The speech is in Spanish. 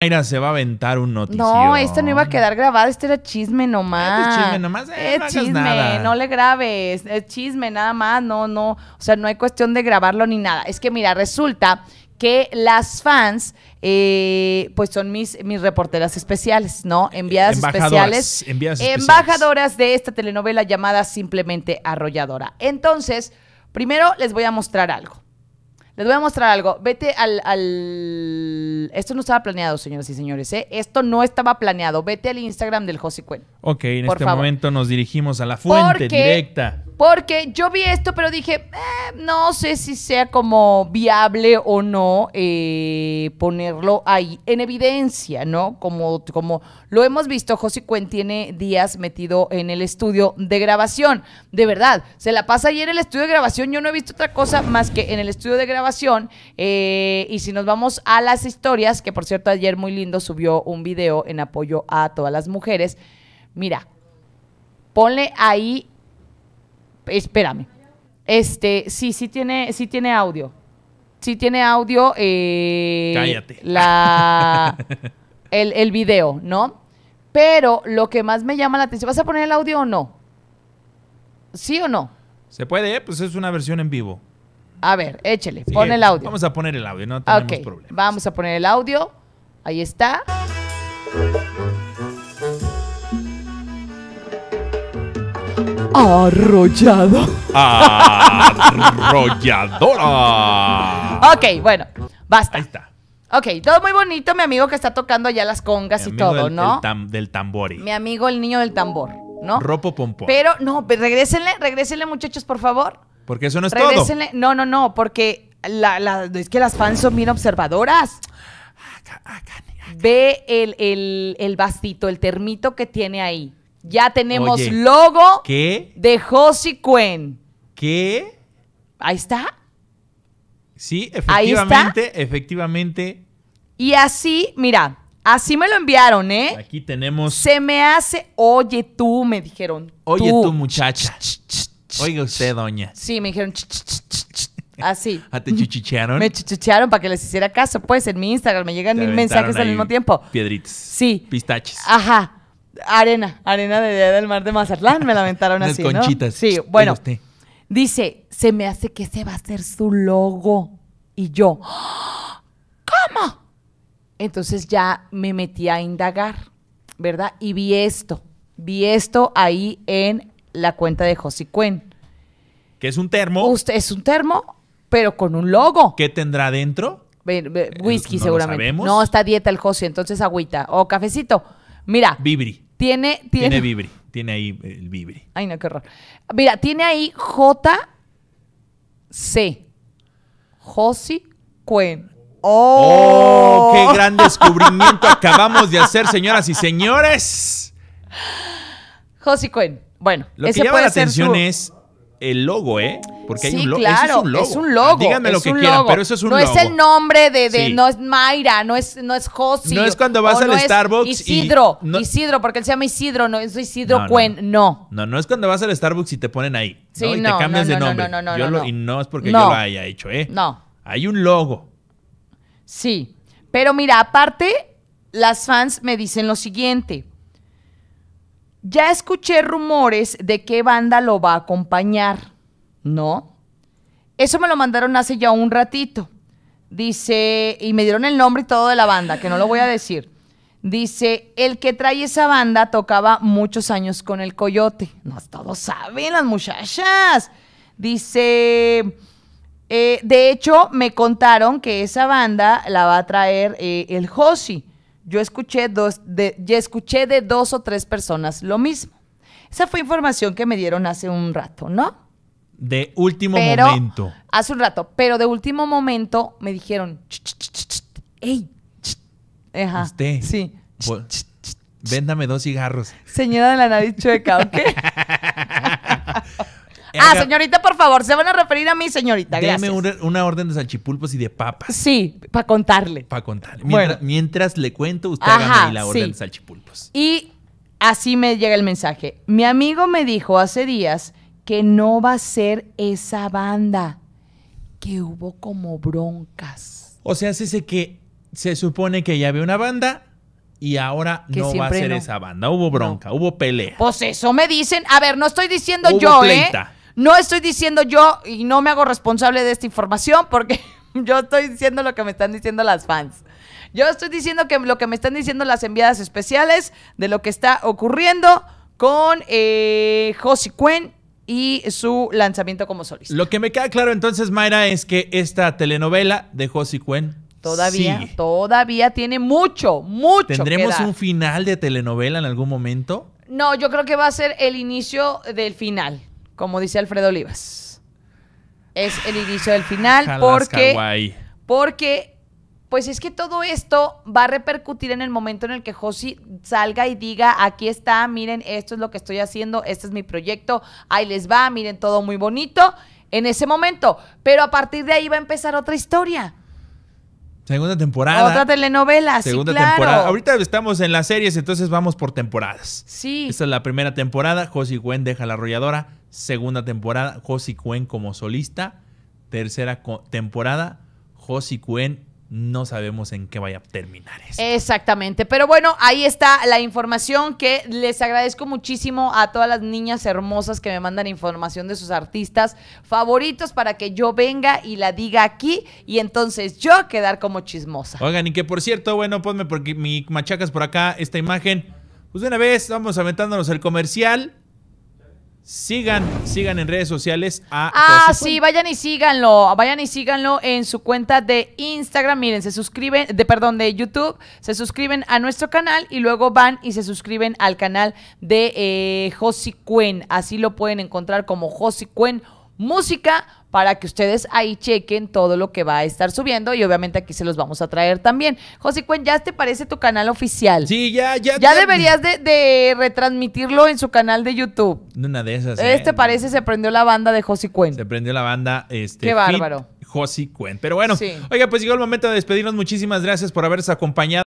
Mira, se va a aventar un noticiero. No, esto no iba a quedar grabado, esto era chisme nomás. Este es chisme nomás, eh, es chisme, no le grabes, es chisme nada más, no, no, o sea, no hay cuestión de grabarlo ni nada. Es que mira, resulta que las fans, eh, pues son mis, reporteras especiales, ¿no? Enviadas especiales. Enviadas especiales. Embajadoras de esta telenovela llamada Simplemente Arrolladora. Entonces, primero les voy a mostrar algo. Les voy a mostrar algo. Vete al esto no estaba planeado, señoras y señores. ¿eh? Esto no estaba planeado. Vete al Instagram del José Cuen. Ok, en este momento nos dirigimos a la fuente directa. Porque yo vi esto, pero dije, eh, no sé si sea como viable o no eh, ponerlo ahí en evidencia, ¿no? Como, como lo hemos visto, José Cuen tiene días metido en el estudio de grabación. De verdad, se la pasa ayer en el estudio de grabación. Yo no he visto otra cosa más que en el estudio de grabación. Eh, y si nos vamos a las historias, que por cierto ayer muy lindo subió un video en apoyo a todas las mujeres. Mira, ponle ahí espérame. Este, sí, sí tiene, sí tiene audio. Sí tiene audio. Eh, Cállate. La, el, el video, ¿no? Pero lo que más me llama la atención, ¿vas a poner el audio o no? ¿Sí o no? Se puede, ¿eh? pues es una versión en vivo. A ver, échele, pone el audio. Vamos a poner el audio, no tenemos okay, Vamos a poner el audio. Ahí está. Arrollado. Arrolladora. ok, bueno, basta. Ahí está. Ok, todo muy bonito, mi amigo que está tocando ya las congas y todo, ¿no? del tambor Mi amigo, el niño del tambor, ¿no? Ropo pompo. Pero no, pues, regresenle, regrésenle, muchachos, por favor. Porque eso no es No, no, no, porque es que las fans son bien observadoras. Ve el, el bastito, el termito que tiene ahí. Ya tenemos logo ¿qué? de Josie Cuen. ¿Qué? Ahí está. Sí, efectivamente, está. efectivamente. Y así, mira, así me lo enviaron, ¿eh? Aquí tenemos. Se me hace, oye tú, me dijeron. Oye tú, muchacha. Oiga usted, doña. Sí, me dijeron. Así. ¿Ah, ¿Te chuchichearon? Me chuchichearon para que les hiciera caso. Pues en mi Instagram me llegan mil mensajes al mismo tiempo. Piedritas. Sí. Pistaches. Ajá. Arena, arena de Día del Mar de Mazatlán, me lamentaron así, ¿no? conchitas. Sí, bueno. Dice, se me hace que ese va a ser su logo. Y yo, ¿cómo? Entonces ya me metí a indagar, ¿verdad? Y vi esto, vi esto ahí en la cuenta de Cuen. Que es un termo. es un termo, pero con un logo. ¿Qué tendrá dentro? Eh, whisky, seguramente. No, está dieta el José, entonces agüita. O cafecito. Mira. Vibri. Tiene, tiene, tiene tiene ahí el vibri. Ay, no, qué horror. Mira, tiene ahí J C. Josie Cuen. Oh. qué oh. gran descubrimiento acabamos de hacer, señoras y señores. Josie Cuen. Bueno, lo que la atención es el logo, ¿eh? Porque hay un logo. Claro, es un logo. Es un logo. Díganme lo que quieran, pero eso es un logo. No es el nombre de, de no es Mayra, no es, no es No es cuando vas al Starbucks. Isidro, Isidro, porque él se llama Isidro, no es Isidro Cuen, no. No, no es cuando vas al Starbucks y te ponen ahí. Sí, y te cambias de nombre. No, no, no, yo Y no es porque yo lo haya hecho, ¿eh? No. Hay un logo. Sí. Pero mira, aparte, las fans me dicen lo siguiente. Ya escuché rumores de qué banda lo va a acompañar, ¿no? Eso me lo mandaron hace ya un ratito. Dice, y me dieron el nombre y todo de la banda, que no lo voy a decir. Dice, el que trae esa banda tocaba muchos años con el coyote. No, todos saben, las muchachas. Dice, eh, de hecho, me contaron que esa banda la va a traer eh, el Josi yo escuché dos, de, ya escuché de dos o tres personas lo mismo. Esa fue información que me dieron hace un rato, ¿no? De último momento. Hace un rato, pero de último momento me dijeron, ¡Ey! Ajá, ¿Usted? Sí. Véndame dos cigarros. Señora de la nariz chueca, ¿ok? Ah, señorita, por favor, se van a referir a mí, señorita. Dame una, orden de salchipulpos y de papas. Sí, para contarle. Para contarle. Mientras, le cuento, usted Ajá, la orden de salchipulpos. Y así me llega el mensaje. Mi amigo me dijo hace días que no va a ser esa banda, que hubo como broncas. O sea, se que se supone que ya había una banda y ahora no va a ser esa banda. Hubo bronca, hubo pelea. Pues eso me dicen. A ver, no estoy diciendo yo, ¿eh? No estoy diciendo yo y no me hago responsable de esta información porque yo estoy diciendo lo que me están diciendo las fans. Yo estoy diciendo que lo que me están diciendo las enviadas especiales de lo que está ocurriendo con eh, Josie Quen y su lanzamiento como solista. Lo que me queda claro entonces, Mayra, es que esta telenovela de Josie Quen todavía, todavía tiene mucho, mucho. ¿Tendremos un final de telenovela en algún momento? No, yo creo que va a ser el inicio del final como dice Alfredo Olivas. Es el inicio del final porque, porque pues es que todo esto va a repercutir en el momento en el que Josi salga y diga, aquí está, miren, esto es lo que estoy haciendo, este es mi proyecto, ahí les va, miren, todo muy bonito en ese momento. Pero a partir de ahí va a empezar otra historia. Segunda temporada. Otra telenovela, Segunda sí, claro. temporada. Ahorita estamos en las series, entonces vamos por temporadas. Sí. Esta es la primera temporada. Josie Cuen deja la arrolladora. Segunda temporada, Josie Cuen como solista. Tercera temporada, Josie Cuen no sabemos en qué vaya a terminar eso. Exactamente, pero bueno, ahí está la información que les agradezco muchísimo a todas las niñas hermosas que me mandan información de sus artistas favoritos para que yo venga y la diga aquí y entonces yo quedar como chismosa. Oigan, y que por cierto, bueno, ponme porque mi machacas por acá esta imagen. Pues de una vez vamos aventándonos el comercial. Sigan, sigan en redes sociales a Ah, sí, vayan y síganlo. Vayan y síganlo en su cuenta de Instagram. Miren, se suscriben, de perdón, de YouTube, se suscriben a nuestro canal y luego van y se suscriben al canal de eh, Josi Cuen. Así lo pueden encontrar como Josi Cuen Música para que ustedes ahí chequen todo lo que va a estar subiendo y obviamente aquí se los vamos a traer también. José Cuen, ¿ya te parece tu canal oficial? Sí, ya, ya. Ya deberías de, retransmitirlo en su canal de YouTube. Una de esas. Este ¿eh? parece se prendió la banda de José Cuen. Se prendió la banda, este. Qué bárbaro. José Cuen. Pero bueno, sí. oiga, pues llegó el momento de despedirnos. Muchísimas gracias por haberse acompañado.